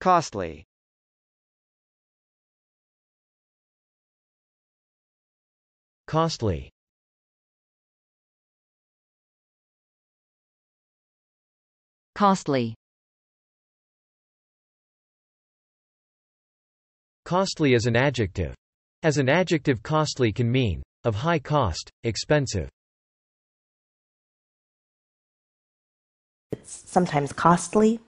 Costly Costly Costly Costly is an adjective. As an adjective costly can mean, of high cost, expensive. It's sometimes costly,